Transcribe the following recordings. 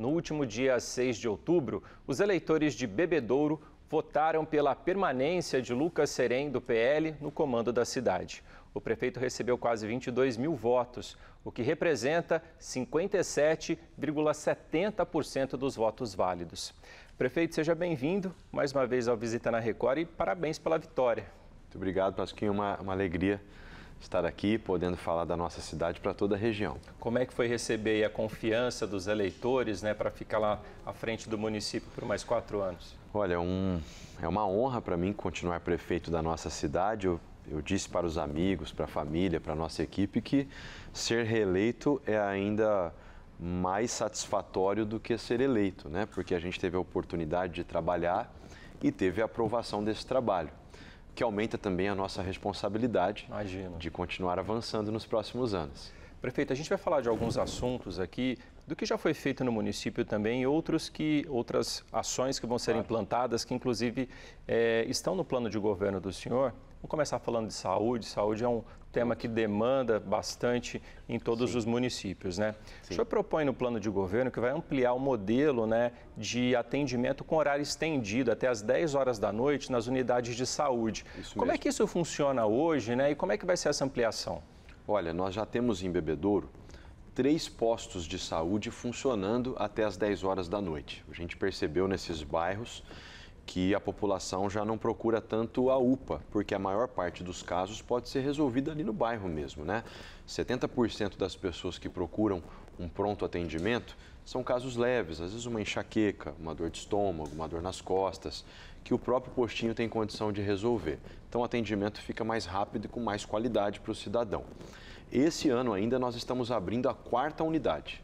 No último dia 6 de outubro, os eleitores de Bebedouro votaram pela permanência de Lucas Serem, do PL, no comando da cidade. O prefeito recebeu quase 22 mil votos, o que representa 57,70% dos votos válidos. Prefeito, seja bem-vindo mais uma vez ao Visita na Record e parabéns pela vitória. Muito obrigado, Pasquinha. Uma, uma alegria estar aqui podendo falar da nossa cidade para toda a região. Como é que foi receber a confiança dos eleitores né, para ficar lá à frente do município por mais quatro anos? Olha, é um, é uma honra para mim continuar prefeito da nossa cidade. Eu, eu disse para os amigos, para a família, para a nossa equipe que ser reeleito é ainda mais satisfatório do que ser eleito, né? porque a gente teve a oportunidade de trabalhar e teve a aprovação desse trabalho que aumenta também a nossa responsabilidade Imagino. de continuar avançando nos próximos anos. Prefeito, a gente vai falar de alguns assuntos aqui, do que já foi feito no município também e outros que, outras ações que vão ser implantadas, que inclusive é, estão no plano de governo do senhor, Vamos começar falando de saúde. Saúde é um tema que demanda bastante em todos Sim. os municípios, né? Sim. O senhor propõe no plano de governo que vai ampliar o modelo né, de atendimento com horário estendido até as 10 horas da noite nas unidades de saúde. Isso como é mesmo. é que isso funciona hoje né, e como é que vai ser essa ampliação? Olha, nós já temos em Bebedouro três postos de saúde funcionando até as 10 horas da noite. A gente percebeu nesses bairros que a população já não procura tanto a UPA, porque a maior parte dos casos pode ser resolvida ali no bairro mesmo, né? 70% das pessoas que procuram um pronto atendimento são casos leves, às vezes uma enxaqueca, uma dor de estômago, uma dor nas costas, que o próprio postinho tem condição de resolver. Então o atendimento fica mais rápido e com mais qualidade para o cidadão. Esse ano ainda nós estamos abrindo a quarta unidade.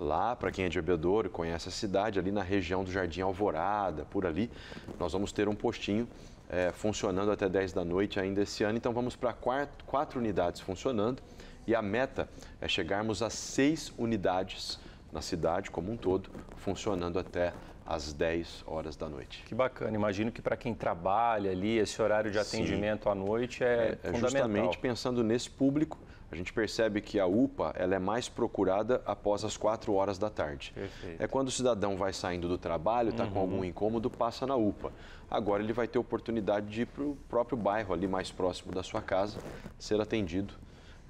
Lá, para quem é de Bebedouro, conhece a cidade, ali na região do Jardim Alvorada, por ali, nós vamos ter um postinho é, funcionando até 10 da noite ainda esse ano. Então vamos para quatro, quatro unidades funcionando e a meta é chegarmos a seis unidades na cidade como um todo funcionando até às 10 horas da noite. Que bacana, imagino que para quem trabalha ali, esse horário de atendimento Sim. à noite é, é, é Justamente pensando nesse público, a gente percebe que a UPA ela é mais procurada após as 4 horas da tarde. Perfeito. É quando o cidadão vai saindo do trabalho, está uhum. com algum uhum. incômodo, passa na UPA. Agora ele vai ter oportunidade de ir para o próprio bairro ali mais próximo da sua casa, ser atendido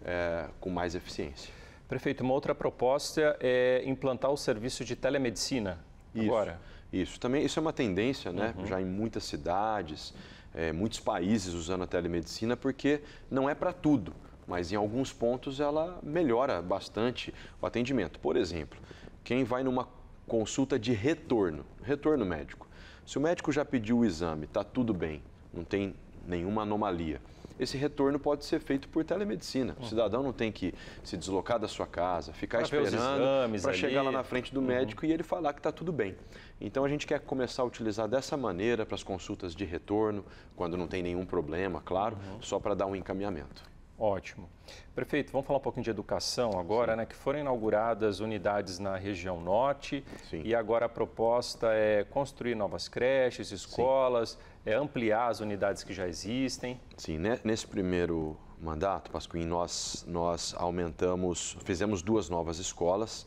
é, com mais eficiência. Prefeito, uma outra proposta é implantar o serviço de telemedicina isso, agora. Isso. Também isso é uma tendência, né? Uhum. Já em muitas cidades, é, muitos países usando a telemedicina, porque não é para tudo, mas em alguns pontos ela melhora bastante o atendimento. Por exemplo, quem vai numa consulta de retorno, retorno médico. Se o médico já pediu o exame, está tudo bem, não tem nenhuma anomalia. Esse retorno pode ser feito por telemedicina. O hum. cidadão não tem que se deslocar da sua casa, ficar pra esperando para chegar lá na frente do uhum. médico uhum. e ele falar que está tudo bem. Então a gente quer começar a utilizar dessa maneira para as consultas de retorno, quando não tem nenhum problema, claro, uhum. só para dar um encaminhamento. Ótimo. Prefeito, vamos falar um pouquinho de educação agora, Sim. né? Que foram inauguradas unidades na região norte Sim. e agora a proposta é construir novas creches, escolas, Sim. é ampliar as unidades que já existem. Sim, né? nesse primeiro mandato, Pasquim, nós, nós aumentamos, fizemos duas novas escolas,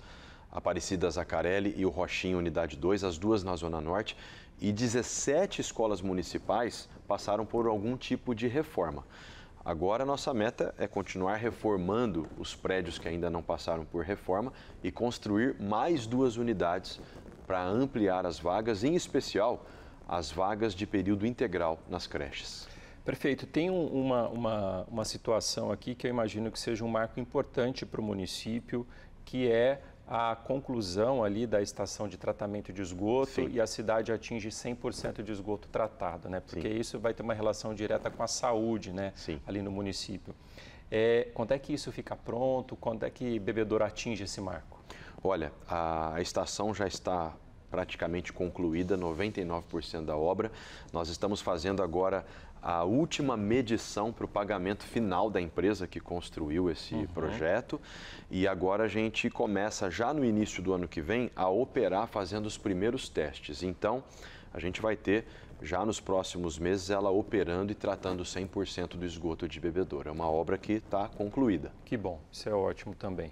Aparecida Zacarelli e o Rochinho Unidade 2, as duas na Zona Norte, e 17 escolas municipais passaram por algum tipo de reforma. Agora, nossa meta é continuar reformando os prédios que ainda não passaram por reforma e construir mais duas unidades para ampliar as vagas, em especial as vagas de período integral nas creches. Perfeito. Tem um, uma, uma, uma situação aqui que eu imagino que seja um marco importante para o município, que é a conclusão ali da estação de tratamento de esgoto Sim. e a cidade atinge 100% de esgoto tratado, né? Porque Sim. isso vai ter uma relação direta com a saúde, né? Sim. Ali no município. É, quando é que isso fica pronto? Quando é que Bebedouro atinge esse marco? Olha, a estação já está praticamente concluída, 99% da obra. Nós estamos fazendo agora a última medição para o pagamento final da empresa que construiu esse uhum. projeto. E agora a gente começa já no início do ano que vem a operar fazendo os primeiros testes. Então, a gente vai ter já nos próximos meses ela operando e tratando 100% do esgoto de bebedouro. É uma obra que está concluída. Que bom, isso é ótimo também.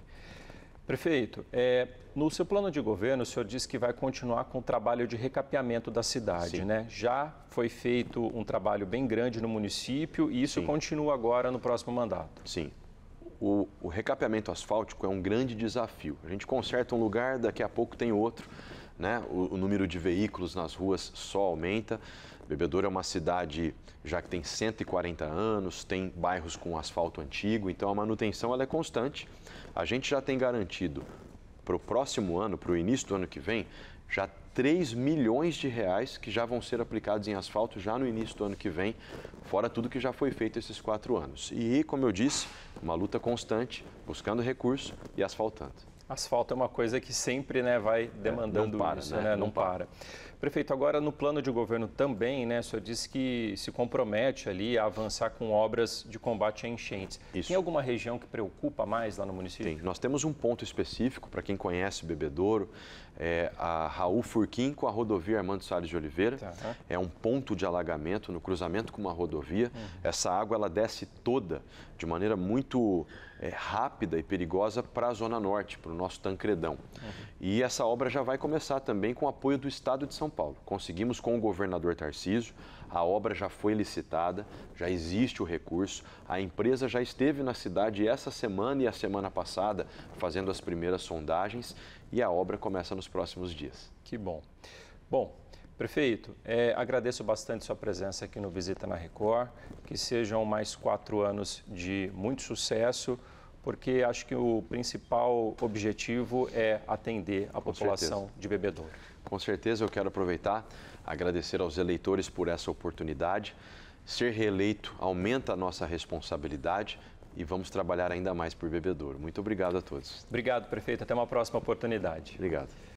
Prefeito, é, no seu plano de governo, o senhor disse que vai continuar com o trabalho de recapeamento da cidade, Sim. né? Já foi feito um trabalho bem grande no município e isso Sim. continua agora no próximo mandato. Sim. O, o recapeamento asfáltico é um grande desafio. A gente conserta um lugar, daqui a pouco tem outro. Né? O, o, número de veículos nas ruas só aumenta. Bebedouro é uma cidade já que tem 140 anos, tem bairros com asfalto antigo, então a manutenção ela é constante. A gente já tem garantido para o próximo ano, para o início do ano que vem, já 3 milhões de reais que já vão ser aplicados em asfalto já no início do ano que vem, fora tudo que já foi feito esses quatro anos. E, como eu disse, uma luta constante, buscando recurso e asfaltando asfalto é uma coisa que sempre né, vai é, demandando é, não para, isso, né? né? Não, não para. para. Prefeito, agora no plano de governo também, né, o senhor disse que se compromete ali a avançar com obras de combate a enchentes. Isso. Tem alguma região que preocupa mais lá no município? Tem. Nós temos um ponto específico, para quem conhece Bebedouro, é a Raul Furquim com a rodovia Armando Salles de Oliveira. Tá, É um ponto de alagamento no cruzamento com uma rodovia. Uhum. Essa água ela desce toda de maneira muito é, rápida e perigosa para a Zona Norte, para o nosso Tancredão. Uhum. E essa obra já vai começar também com o apoio do Estado de São Paulo. Conseguimos com o governador Tarcísio, a obra já foi licitada, já existe o recurso, a empresa já esteve na cidade essa semana e a semana passada fazendo as primeiras sondagens e a obra começa nos próximos dias. Que bom. Bom, Prefeito, é, agradeço bastante sua presença aqui no Visita na Record. Que sejam mais quatro anos de muito sucesso, porque acho que o principal objetivo é atender a Com população certeza. de Bebedouro. Com certeza, eu quero aproveitar, agradecer aos eleitores por essa oportunidade. Ser reeleito aumenta a nossa responsabilidade e vamos trabalhar ainda mais por Bebedouro. Muito obrigado a todos. Obrigado, prefeito. Até uma próxima oportunidade. Obrigado.